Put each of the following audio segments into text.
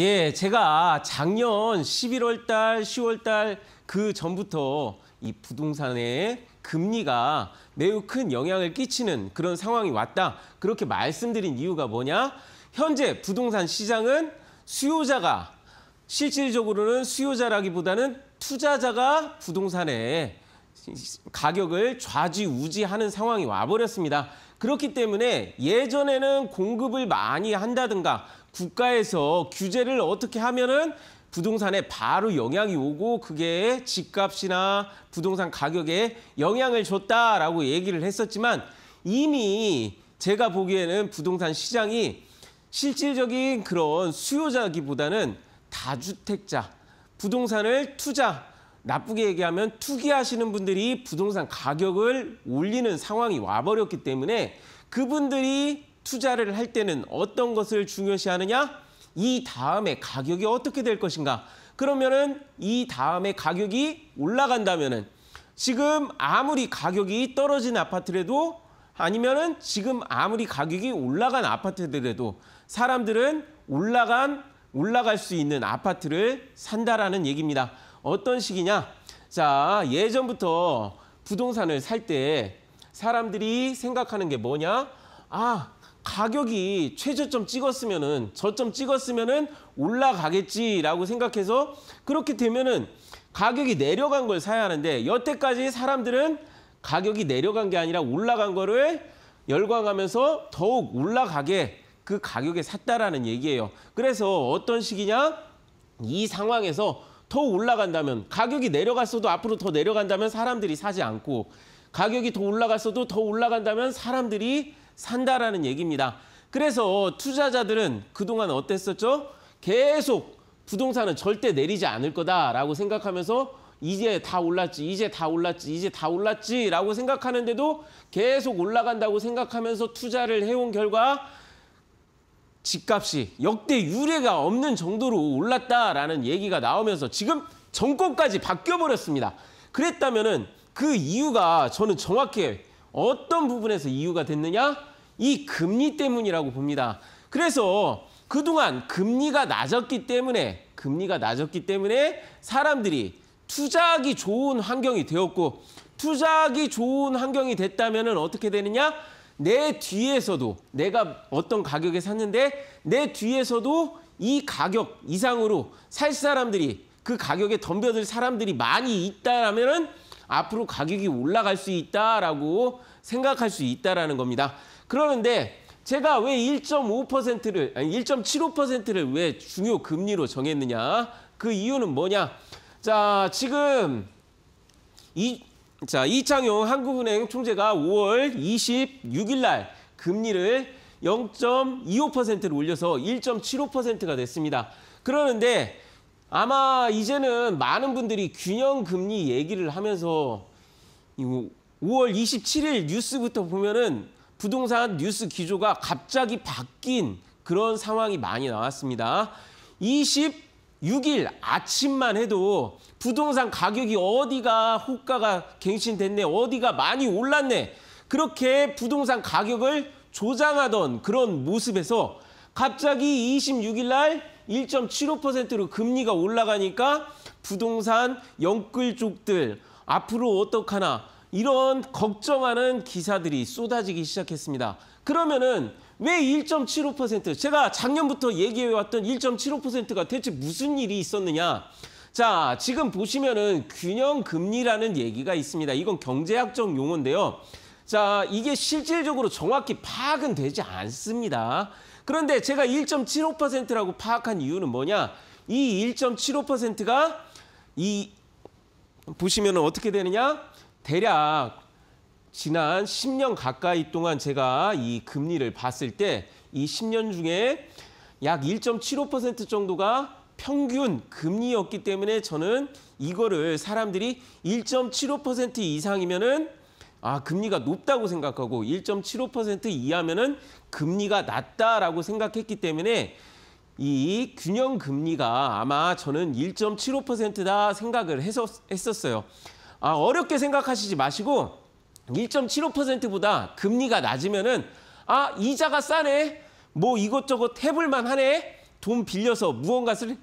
예, 제가 작년 11월 달, 10월 달 그 전부터 이 부동산의 금리가 매우 큰 영향을 끼치는 그런 상황이 왔다. 그렇게 말씀드린 이유가 뭐냐? 현재 부동산 시장은 수요자가 실질적으로는 수요자라기보다는 투자자가 부동산에 가격을 좌지우지하는 상황이 와버렸습니다. 그렇기 때문에 예전에는 공급을 많이 한다든가 국가에서 규제를 어떻게 하면은 부동산에 바로 영향이 오고 그게 집값이나 부동산 가격에 영향을 줬다라고 얘기를 했었지만 이미 제가 보기에는 부동산 시장이 실질적인 그런 수요자기보다는 다주택자, 부동산을 투자, 나쁘게 얘기하면 투기하시는 분들이 부동산 가격을 올리는 상황이 와버렸기 때문에 그분들이 투자를 할 때는 어떤 것을 중요시하느냐? 이 다음에 가격이 어떻게 될 것인가? 그러면은 이 다음에 가격이 올라간다면은 지금 아무리 가격이 떨어진 아파트라도 아니면은 지금 아무리 가격이 올라간 아파트들에도 사람들은 올라간 올라갈 수 있는 아파트를 산다라는 얘기입니다. 어떤 식이냐? 자, 예전부터 부동산을 살 때 사람들이 생각하는 게 뭐냐? 아, 가격이 최저점 찍었으면은 저점 찍었으면은 올라가겠지라고 생각해서 그렇게 되면은 가격이 내려간 걸 사야 하는데 여태까지 사람들은 가격이 내려간 게 아니라 올라간 거를 열광하면서 더욱 올라가게 그 가격에 샀다라는 얘기예요. 그래서 어떤 식이냐? 이 상황에서 더 올라간다면 가격이 내려갔어도 앞으로 더 내려간다면 사람들이 사지 않고 가격이 더 올라갔어도 더 올라간다면 사람들이 산다라는 얘기입니다. 그래서 투자자들은 그동안 어땠었죠? 계속 부동산은 절대 내리지 않을 거다라고 생각하면서 이제 다 올랐지, 이제 다 올랐지, 이제 다 올랐지라고 생각하는데도 계속 올라간다고 생각하면서 투자를 해온 결과 집값이 역대 유례가 없는 정도로 올랐다라는 얘기가 나오면서 지금 정권까지 바뀌어버렸습니다. 그랬다면 은그 이유가 저는 정확히 어떤 부분에서 이유가 됐느냐? 이 금리 때문이라고 봅니다. 그래서 그동안 금리가 낮았기 때문에 금리가 낮았기 때문에 사람들이 투자하기 좋은 환경이 되었고 투자하기 좋은 환경이 됐다면 어떻게 되느냐? 내 뒤에서도 내가 어떤 가격에 샀는데 내 뒤에서도 이 가격 이상으로 살 사람들이 그 가격에 덤벼들 사람들이 많이 있다라면은 앞으로 가격이 올라갈 수 있다라고 생각할 수 있다라는 겁니다. 그러는데 제가 왜 1.5%를 아니 1.75%를 왜 중요 금리로 정했느냐? 그 이유는 뭐냐? 자, 지금 이 자, 이창용 한국은행 총재가 5월 26일 날 금리를 0.25%를 올려서 1.75%가 됐습니다. 그러는데 아마 이제는 많은 분들이 균형 금리 얘기를 하면서 5월 27일 뉴스부터 보면은 부동산 뉴스 기조가 갑자기 바뀐 그런 상황이 많이 나왔습니다. 26일 아침만 해도 부동산 가격이 어디가 호가가 갱신됐네, 어디가 많이 올랐네. 그렇게 부동산 가격을 조장하던 그런 모습에서 갑자기 26일 날 1.75%로 금리가 올라가니까 부동산 영끌 쪽들 앞으로 어떡하나 이런 걱정하는 기사들이 쏟아지기 시작했습니다. 그러면은 왜 1.75%? 제가 작년부터 얘기해왔던 1.75%가 대체 무슨 일이 있었느냐? 자, 지금 보시면은 균형금리라는 얘기가 있습니다. 이건 경제학적 용어인데요. 자, 이게 실질적으로 정확히 파악은 되지 않습니다. 그런데 제가 1.75%라고 파악한 이유는 뭐냐? 이 1.75%가 이 보시면 어떻게 되느냐? 대략 지난 10년 가까이 동안 제가 이 금리를 봤을 때 이 10년 중에 약 1.75% 정도가 평균 금리였기 때문에 저는 이거를 사람들이 1.75% 이상이면은 아 금리가 높다고 생각하고 1.75% 이하면은 금리가 낮다라고 생각했기 때문에 이 균형 금리가 아마 저는 1.75%다 생각을 해서, 했었어요. 아 어렵게 생각하시지 마시고 1.75%보다 금리가 낮으면은 아 이자가 싸네. 뭐 이것저것 해볼만 하네. 돈 빌려서 무언가를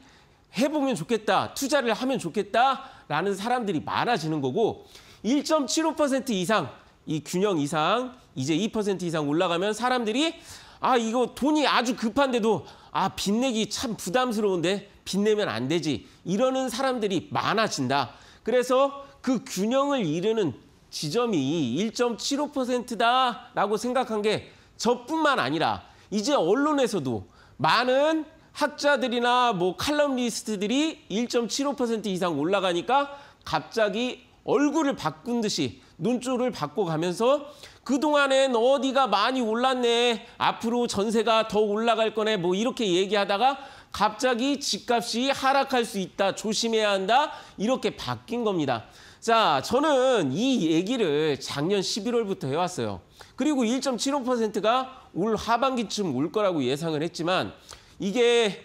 해보면 좋겠다. 투자를 하면 좋겠다라는 사람들이 많아지는 거고 1.75% 이상 이 균형 이상 이제 2% 이상 올라가면 사람들이 아 이거 돈이 아주 급한데도 아 빚내기 참 부담스러운데 빚내면 안 되지 이러는 사람들이 많아진다. 그래서 그 균형을 이루는 지점이 1.75%다라고 생각한 게 저뿐만 아니라 이제 언론에서도 많은 학자들이나 뭐 칼럼니스트들이 1.75% 이상 올라가니까 갑자기 얼굴을 바꾼 듯이 눈줄을 바꿔가면서 그동안엔 어디가 많이 올랐네. 앞으로 전세가 더 올라갈 거네. 뭐 이렇게 얘기하다가 갑자기 집값이 하락할 수 있다. 조심해야 한다. 이렇게 바뀐 겁니다. 자, 저는 이 얘기를 작년 11월부터 해왔어요. 그리고 1.75%가 올 하반기쯤 올 거라고 예상을 했지만 이게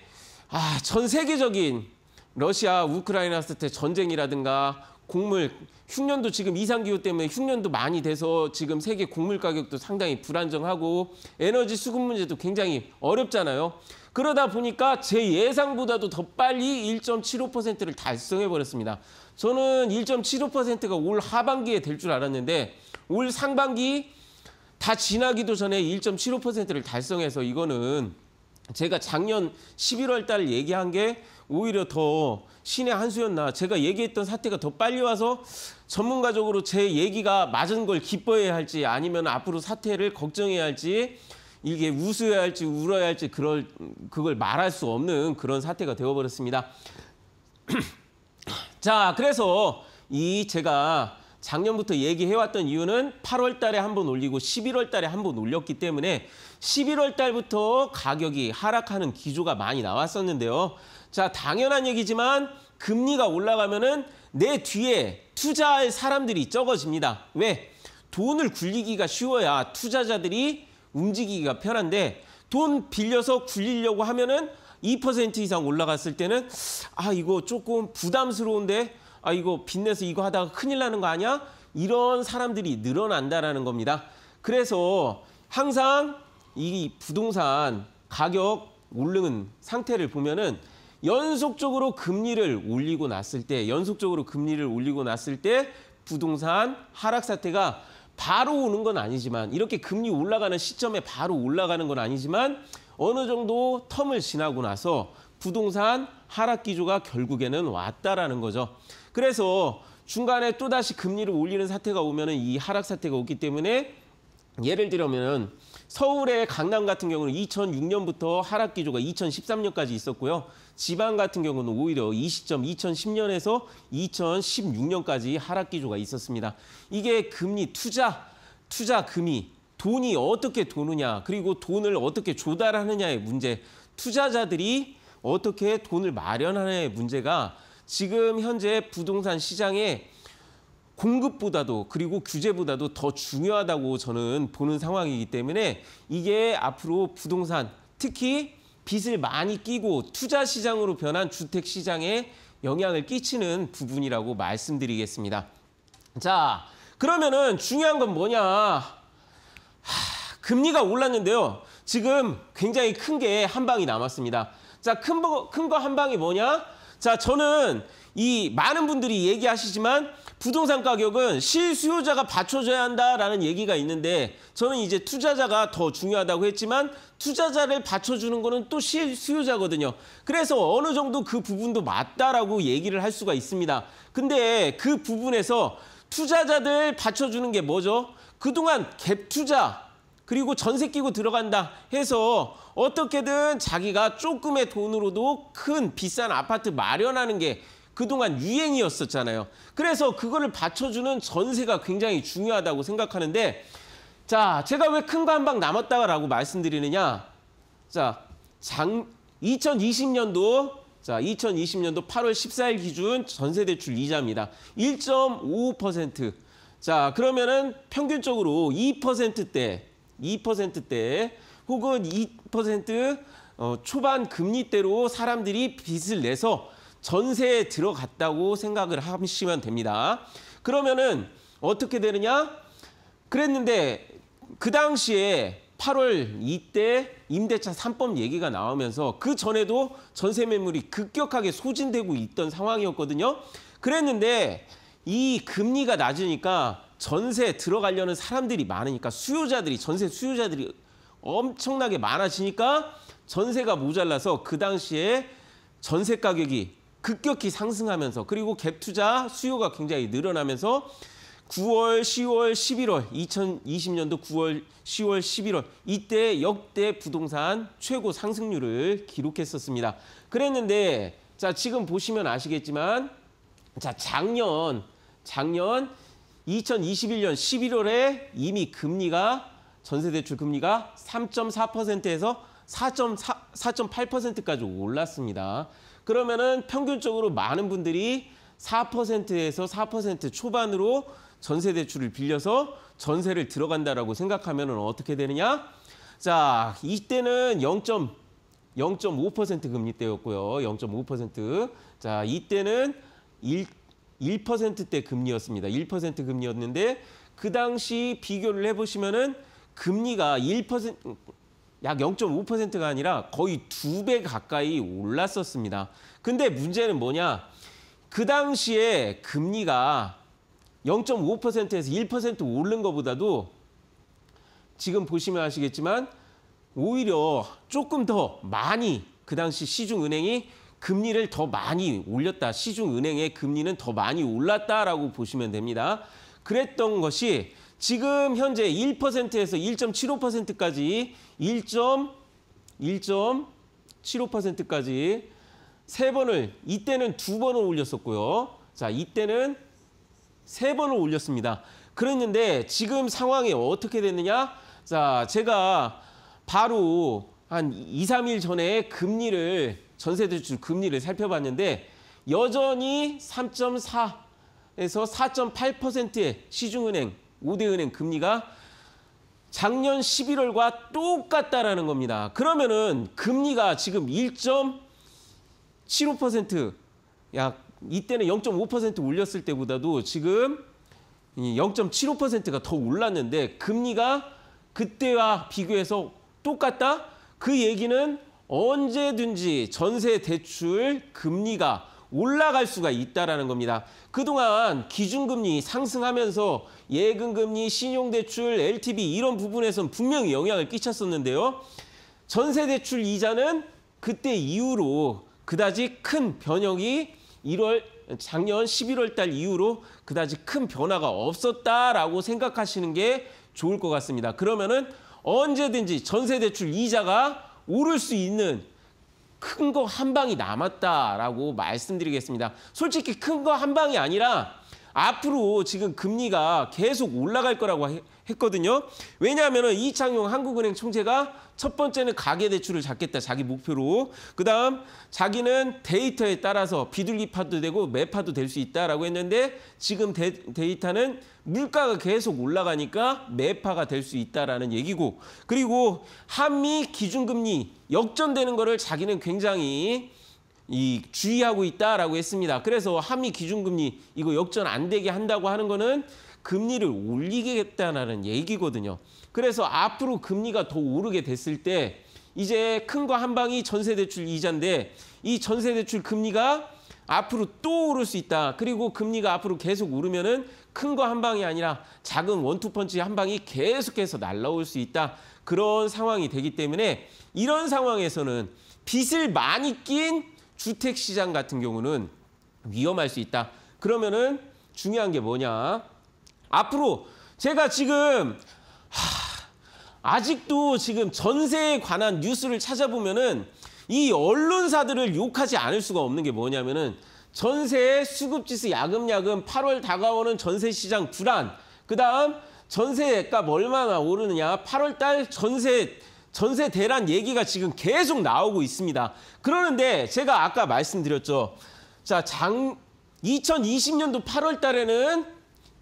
아, 전 세계적인 러시아 우크라이나 사태 전쟁이라든가 곡물 흉년도 지금 이상 기후 때문에 흉년도 많이 돼서 지금 세계 곡물 가격도 상당히 불안정하고 에너지 수급 문제도 굉장히 어렵잖아요. 그러다 보니까 제 예상보다도 더 빨리 1.75%를 달성해 버렸습니다. 저는 1.75%가 올 하반기에 될 줄 알았는데 올 상반기 다 지나기도 전에 1.75%를 달성해서 이거는 제가 작년 11월 달 얘기한 게 오히려 더 신의 한 수였나. 제가 얘기했던 사태가 더 빨리 와서 전문가적으로 제 얘기가 맞은 걸 기뻐해야 할지 아니면 앞으로 사태를 걱정해야 할지 이게 웃어야 할지 울어야 할지 그럴, 그걸 말할 수 없는 그런 사태가 되어버렸습니다. 자, 그래서 이 제가 작년부터 얘기해왔던 이유는 8월 달에 한 번 올리고 11월 달에 한 번 올렸기 때문에 11월 달부터 가격이 하락하는 기조가 많이 나왔었는데요. 자, 당연한 얘기지만 금리가 올라가면은 내 뒤에 투자할 사람들이 적어집니다. 왜? 돈을 굴리기가 쉬워야 투자자들이 움직이기가 편한데 돈 빌려서 굴리려고 하면은 2% 이상 올라갔을 때는 아, 이거 조금 부담스러운데 아 이거 빚내서 이거 하다가 큰일 나는 거 아니야? 이런 사람들이 늘어난다라는 겁니다. 그래서 항상 이 부동산 가격 오르는 상태를 보면은 연속적으로 금리를 올리고 났을 때 연속적으로 금리를 올리고 났을 때 부동산 하락 사태가 바로 오는 건 아니지만 이렇게 금리 올라가는 시점에 바로 올라가는 건 아니지만 어느 정도 텀을 지나고 나서 부동산 하락 기조가 결국에는 왔다라는 거죠. 그래서 중간에 또다시 금리를 올리는 사태가 오면 은이 하락 사태가 오기 때문에 예를 들면 은 서울의 강남 같은 경우는 2006년부터 하락 기조가 2013년까지 있었고요. 지방 같은 경우는 오히려 이 시점 2010년에서 2016년까지 하락 기조가 있었습니다. 이게 금리 투자, 투자 금이 돈이 어떻게 도느냐 그리고 돈을 어떻게 조달하느냐의 문제 투자자들이 어떻게 돈을 마련하느냐의 문제가 지금 현재 부동산 시장에 공급보다도 그리고 규제보다도 더 중요하다고 저는 보는 상황이기 때문에 이게 앞으로 부동산 특히 빚을 많이 끼고 투자 시장으로 변한 주택 시장에 영향을 끼치는 부분이라고 말씀드리겠습니다. 자, 그러면은 중요한 건 뭐냐? 하, 금리가 올랐는데요. 지금 굉장히 큰 게 한 방이 남았습니다. 자, 큰 거 한 방이 뭐냐? 자, 저는 이 많은 분들이 얘기하시지만 부동산 가격은 실수요자가 받쳐줘야 한다라는 얘기가 있는데 저는 이제 투자자가 더 중요하다고 했지만 투자자를 받쳐주는 거는 또 실수요자거든요. 그래서 어느 정도 그 부분도 맞다라고 얘기를 할 수가 있습니다. 근데 그 부분에서 투자자들 받쳐주는 게 뭐죠? 그동안 갭 투자, 그리고 전세 끼고 들어간다 해서 어떻게든 자기가 조금의 돈으로도 큰 비싼 아파트 마련하는 게 그동안 유행이었었잖아요. 그래서 그거를 받쳐주는 전세가 굉장히 중요하다고 생각하는데 자, 제가 왜 큰 거 한 방 남았다라고 말씀드리느냐. 자, 장, 2020년도 자, 2020년도 8월 14일 기준 전세 대출 이자입니다. 1 5 자, 그러면은 평균적으로 2%대 2%대 혹은 2% 어, 초반 금리대로 사람들이 빚을 내서 전세에 들어갔다고 생각을 하시면 됩니다. 그러면은 어떻게 되느냐? 그랬는데 그 당시에 8월 이때 임대차 3법 얘기가 나오면서 그 전에도 전세 매물이 급격하게 소진되고 있던 상황이었거든요. 그랬는데 이 금리가 낮으니까 전세 들어가려는 사람들이 많으니까 수요자들이 전세 수요자들이 엄청나게 많아지니까 전세가 모자라서 그 당시에 전세 가격이 급격히 상승하면서 그리고 갭 투자 수요가 굉장히 늘어나면서 9월, 10월, 11월, 2020년도 9월, 10월, 11월 이때 역대 부동산 최고 상승률을 기록했었습니다. 그랬는데 자 지금 보시면 아시겠지만 자 작년 작년 2021년 11월에 이미 금리가 전세대출 금리가 3.4%에서 4.4.8%까지 올랐습니다. 그러면은 평균적으로 많은 분들이 4%에서 4% 초반으로 전세 대출을 빌려서 전세를 들어간다라고 생각하면 은 어떻게 되느냐? 자, 이때는 0. 0.5% 금리 때였고요. 0.5%. 자, 이때는 1. 1%대 금리였습니다. 1% 금리였는데 그 당시 비교를 해보시면은 금리가 1%약 0.5%가 아니라 거의 두 배 가까이 올랐었습니다. 근데 문제는 뭐냐? 그 당시에 금리가 0.5%에서 1% 오른 것보다도 지금 보시면 아시겠지만 오히려 조금 더 많이 그 당시 시중은행이 금리를 더 많이 올렸다. 시중 은행의 금리는 더 많이 올랐다라고 보시면 됩니다. 그랬던 것이 지금 현재 1%에서 1.75%까지 1.1.75%까지 3 번을 이때는 2 번을 올렸었고요. 자, 이때는 3 번을 올렸습니다. 그랬는데 지금 상황이 어떻게 됐느냐? 자, 제가 바로 한 2, 3일 전에 금리를 전세대출 금리를 살펴봤는데 여전히 3.4에서 4.8%의 시중은행, 5대 은행 금리가 작년 11월과 똑같다라는 겁니다. 그러면은 금리가 지금 1.75%약 이때는 0.5% 올렸을 때보다도 지금 0.75%가 더 올랐는데 금리가 그때와 비교해서 똑같다? 그 얘기는 언제든지 전세 대출 금리가 올라갈 수가 있다라는 겁니다. 그동안 기준금리 상승하면서 예금금리, 신용대출, LTV 이런 부분에선 분명히 영향을 끼쳤었는데요. 전세대출 이자는 그때 이후로 그다지 큰 변혁이 1월 작년 11월 달 이후로 그다지 큰 변화가 없었다라고 생각하시는 게 좋을 것 같습니다. 그러면은 언제든지 전세대출 이자가 오를 수 있는 큰 거 한 방이 남았다라고 말씀드리겠습니다. 솔직히 큰 거 한 방이 아니라 앞으로 지금 금리가 계속 올라갈 거라고 했거든요. 왜냐하면 이창용 한국은행 총재가 첫 번째는 가계대출을 잡겠다, 자기 목표로. 그다음 자기는 데이터에 따라서 비둘기파도 되고 매파도 될 수 있다라고 했는데 지금 데, 데이터는 물가가 계속 올라가니까 매파가 될 수 있다라는 얘기고 그리고 한미 기준금리 역전되는 거를 자기는 굉장히 이 주의하고 있다라고 했습니다. 그래서 한미 기준금리 이거 역전 안 되게 한다고 하는 거는 금리를 올리겠다는 얘기거든요. 그래서 앞으로 금리가 더 오르게 됐을 때 이제 큰 거 한 방이 전세대출 이자인데 이 전세대출 금리가 앞으로 또 오를 수 있다. 그리고 금리가 앞으로 계속 오르면은 큰 거 한 방이 아니라 작은 원투펀치 한 방이 계속해서 날라올 수 있다. 그런 상황이 되기 때문에 이런 상황에서는 빚을 많이 낀 주택 시장 같은 경우는 위험할 수 있다. 그러면은 중요한 게 뭐냐? 앞으로 제가 지금 하, 아직도 지금 전세에 관한 뉴스를 찾아보면은 이 언론사들을 욕하지 않을 수가 없는 게 뭐냐면은 전세 수급지수 야금야금 8월 다가오는 전세시장 불안 그다음 전세값 얼마나 오르느냐 8월 달 전세 전세 대란 얘기가 지금 계속 나오고 있습니다. 그러는데 제가 아까 말씀드렸죠. 자, 장 2020년도 8월 달에는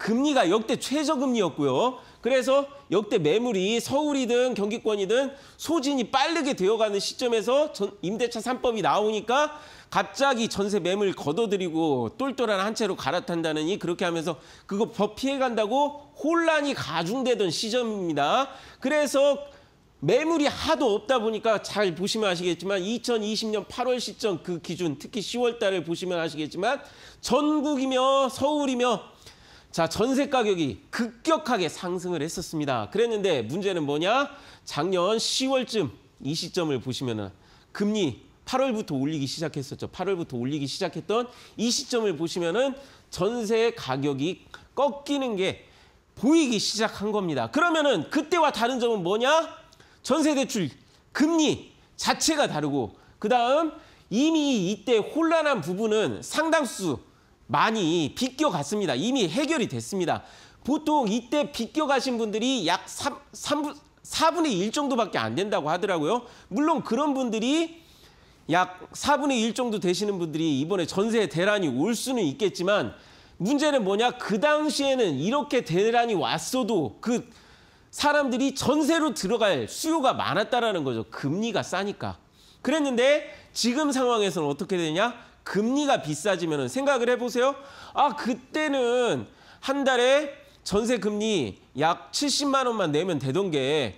금리가 역대 최저금리였고요. 그래서 역대 매물이 서울이든 경기권이든 소진이 빠르게 되어가는 시점에서 전, 임대차 삼법이 나오니까 갑자기 전세 매물 걷어들이고 똘똘한 한 채로 갈아탄다는 이 그렇게 하면서 그거 법 피해간다고 혼란이 가중되던 시점입니다. 그래서 매물이 하도 없다 보니까 잘 보시면 아시겠지만 2020년 8월 시점 그 기준 특히 10월 달을 보시면 아시겠지만 전국이며 서울이며 자, 전세 가격이 급격하게 상승을 했었습니다. 그랬는데 문제는 뭐냐? 작년 10월쯤 이 시점을 보시면은 금리 8월부터 올리기 시작했었죠. 8월부터 올리기 시작했던 이 시점을 보시면은 전세 가격이 꺾이는 게 보이기 시작한 겁니다. 그러면은 그때와 다른 점은 뭐냐? 전세 대출 금리 자체가 다르고 그다음 이미 이때 혼란한 부분은 상당수 많이 비껴갔습니다. 이미 해결이 됐습니다. 보통 이때 비껴가신 분들이 약 3, 3, 4분의 1 정도밖에 안 된다고 하더라고요. 물론 그런 분들이 약 4분의 1 정도 되시는 분들이 이번에 전세 대란이 올 수는 있겠지만 문제는 뭐냐 그 당시에는 이렇게 대란이 왔어도 그 사람들이 전세로 들어갈 수요가 많았다라는 거죠. 금리가 싸니까. 그랬는데 지금 상황에서는 어떻게 되냐? 금리가 비싸지면 생각을 해보세요. 아 그때는 한 달에 전세 금리 약 70만 원만 내면 되던 게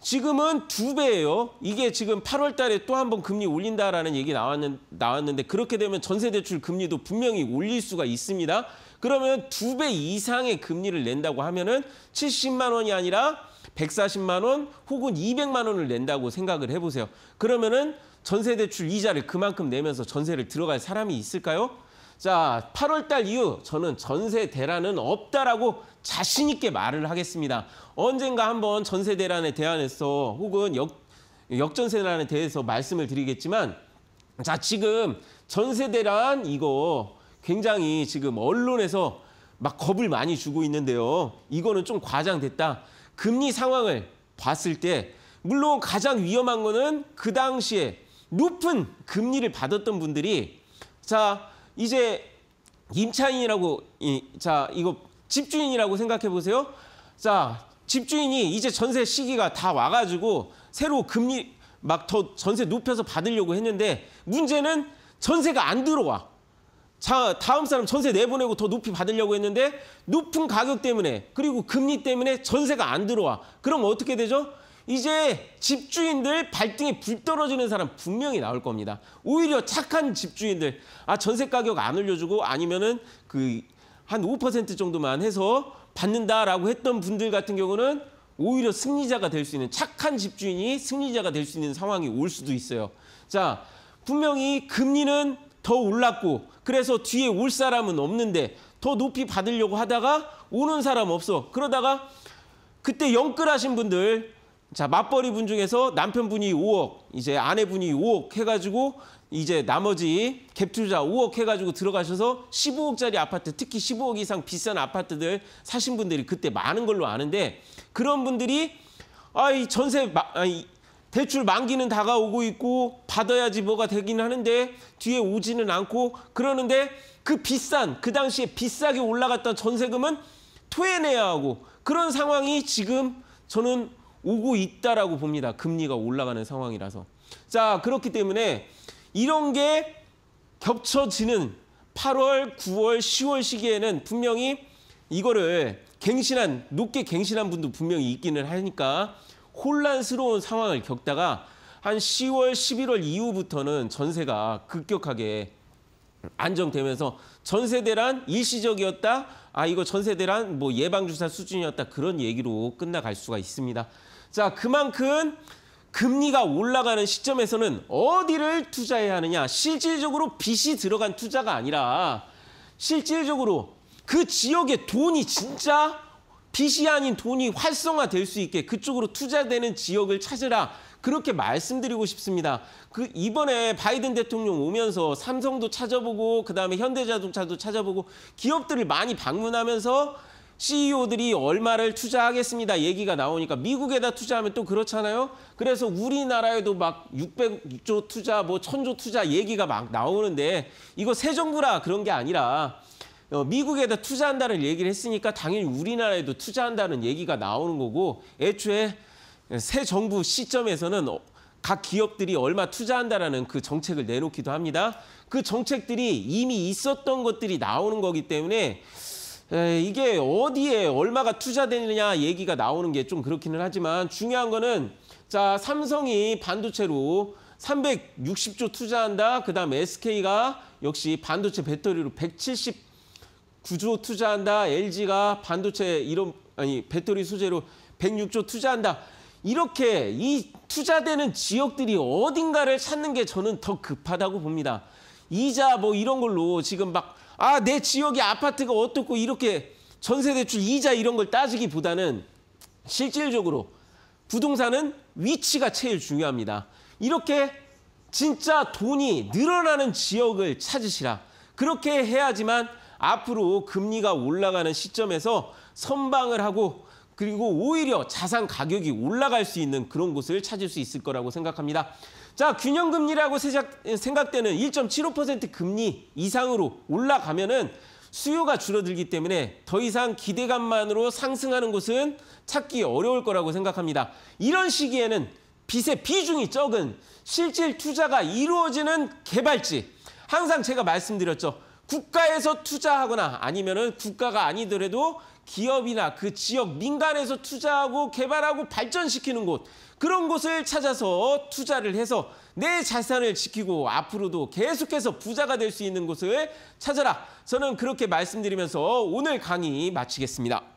지금은 두 배예요. 이게 지금 8월 달에 또 한 번 금리 올린다라는 얘기 나왔는, 나왔는데 그렇게 되면 전세 대출 금리도 분명히 올릴 수가 있습니다. 그러면 두 배 이상의 금리를 낸다고 하면은 70만 원이 아니라 140만 원 혹은 200만 원을 낸다고 생각을 해 보세요. 그러면은 전세 대출 이자를 그만큼 내면서 전세를 들어갈 사람이 있을까요? 자, 8월 달 이후 저는 전세 대란은 없다라고 자신 있게 말을 하겠습니다. 언젠가 한번 전세 대란에 대안해서 혹은 역, 역전세 란에 대해서 말씀을 드리겠지만 자, 지금 전세 대란 이거 굉장히 지금 언론에서 막 겁을 많이 주고 있는데요. 이거는 좀 과장됐다. 금리 상황을 봤을 때 물론 가장 위험한 거는 그 당시에 높은 금리를 받았던 분들이 자 이제 임차인이라고 이, 자 이거 집주인이라고 생각해 보세요. 자 집주인이 이제 전세 시기가 다 와가지고 새로 금리 막 더 전세 높여서 받으려고 했는데 문제는 전세가 안 들어와. 자, 다음 사람 전세 내보내고 더 높이 받으려고 했는데 높은 가격 때문에 그리고 금리 때문에 전세가 안 들어와. 그럼 어떻게 되죠? 이제 집주인들 발등에 불 떨어지는 사람 분명히 나올 겁니다. 오히려 착한 집주인들 아 전세 가격 안 올려주고 아니면은 그 한 5% 정도만 해서 받는다라고 했던 분들 같은 경우는 오히려 승리자가 될 수 있는 착한 집주인이 승리자가 될 수 있는 상황이 올 수도 있어요. 자 분명히 금리는 더 올랐고 그래서 뒤에 올 사람은 없는데 더 높이 받으려고 하다가 오는 사람 없어. 그러다가 그때 영끌하신 분들 자, 맞벌이 분 중에서 남편분이 5억, 이제 아내분이 5억 해가지고 이제 나머지 갭투자 5억 해가지고 들어가셔서 15억짜리 아파트, 특히 15억 이상 비싼 아파트들 사신 분들이 그때 많은 걸로 아는데 그런 분들이 아이 전세 아이 대출 만기는 다가오고 있고 받아야지 뭐가 되긴 하는데 뒤에 오지는 않고 그러는데 그 비싼 그 당시에 비싸게 올라갔던 전세금은 토해내야 하고 그런 상황이 지금 저는 오고 있다라고 봅니다. 금리가 올라가는 상황이라서. 자, 그렇기 때문에 이런 게 겹쳐지는 8월, 9월, 10월 시기에는 분명히 이거를 갱신한, 높게 갱신한 분도 분명히 있기는 하니까 혼란스러운 상황을 겪다가 한 10월, 11월 이후부터는 전세가 급격하게 안정되면서 전세 대란 일시적이었다. 아 이거 전세 대란 뭐 예방 주사 수준이었다. 그런 얘기로 끝나갈 수가 있습니다. 자, 그만큼 금리가 올라가는 시점에서는 어디를 투자해야 하느냐. 실질적으로 빚이 들어간 투자가 아니라 실질적으로 그 지역에 돈이 진짜 빚이 아닌 돈이 활성화될 수 있게 그쪽으로 투자되는 지역을 찾으라. 그렇게 말씀드리고 싶습니다. 그 이번에 바이든 대통령 오면서 삼성도 찾아보고 그다음에 현대자동차도 찾아보고 기업들을 많이 방문하면서 CEO들이 얼마를 투자하겠습니다 얘기가 나오니까 미국에다 투자하면 또 그렇잖아요. 그래서 우리나라에도 막 600조 투자, 뭐 1000조 투자 얘기가 막 나오는데 이거 새 정부라 그런 게 아니라 어, 미국에다 투자한다는 얘기를 했으니까 당연히 우리나라에도 투자한다는 얘기가 나오는 거고 애초에 새 정부 시점에서는 어, 각 기업들이 얼마 투자한다라는 그 정책을 내놓기도 합니다. 그 정책들이 이미 있었던 것들이 나오는 거기 때문에 이게 어디에 얼마가 투자되느냐 얘기가 나오는 게 좀 그렇기는 하지만 중요한 거는 자 삼성이 반도체로 360조 투자한다. 그다음 SK가 역시 반도체 배터리로 179조 투자한다. LG가 반도체 이런 아니 배터리 소재로 106조 투자한다. 이렇게 이 투자되는 지역들이 어딘가를 찾는 게 저는 더 급하다고 봅니다. 이자 뭐 이런 걸로 지금 막 아, 내 지역의 아파트가 어떻고 이렇게 전세대출 이자 이런 걸 따지기보다는 실질적으로 부동산은 위치가 제일 중요합니다. 이렇게 진짜 돈이 늘어나는 지역을 찾으시라. 그렇게 해야지만 앞으로 금리가 올라가는 시점에서 선방을 하고 그리고 오히려 자산 가격이 올라갈 수 있는 그런 곳을 찾을 수 있을 거라고 생각합니다. 자, 균형금리라고 생각되는 1.75% 금리 이상으로 올라가면은 수요가 줄어들기 때문에 더 이상 기대감만으로 상승하는 곳은 찾기 어려울 거라고 생각합니다. 이런 시기에는 빚의 비중이 적은 실질 투자가 이루어지는 개발지. 항상 제가 말씀드렸죠. 국가에서 투자하거나 아니면은 국가가 아니더라도 기업이나 그 지역 민간에서 투자하고 개발하고 발전시키는 곳 그런 곳을 찾아서 투자를 해서 내 자산을 지키고 앞으로도 계속해서 부자가 될 수 있는 곳을 찾아라. 저는 그렇게 말씀드리면서 오늘 강의 마치겠습니다.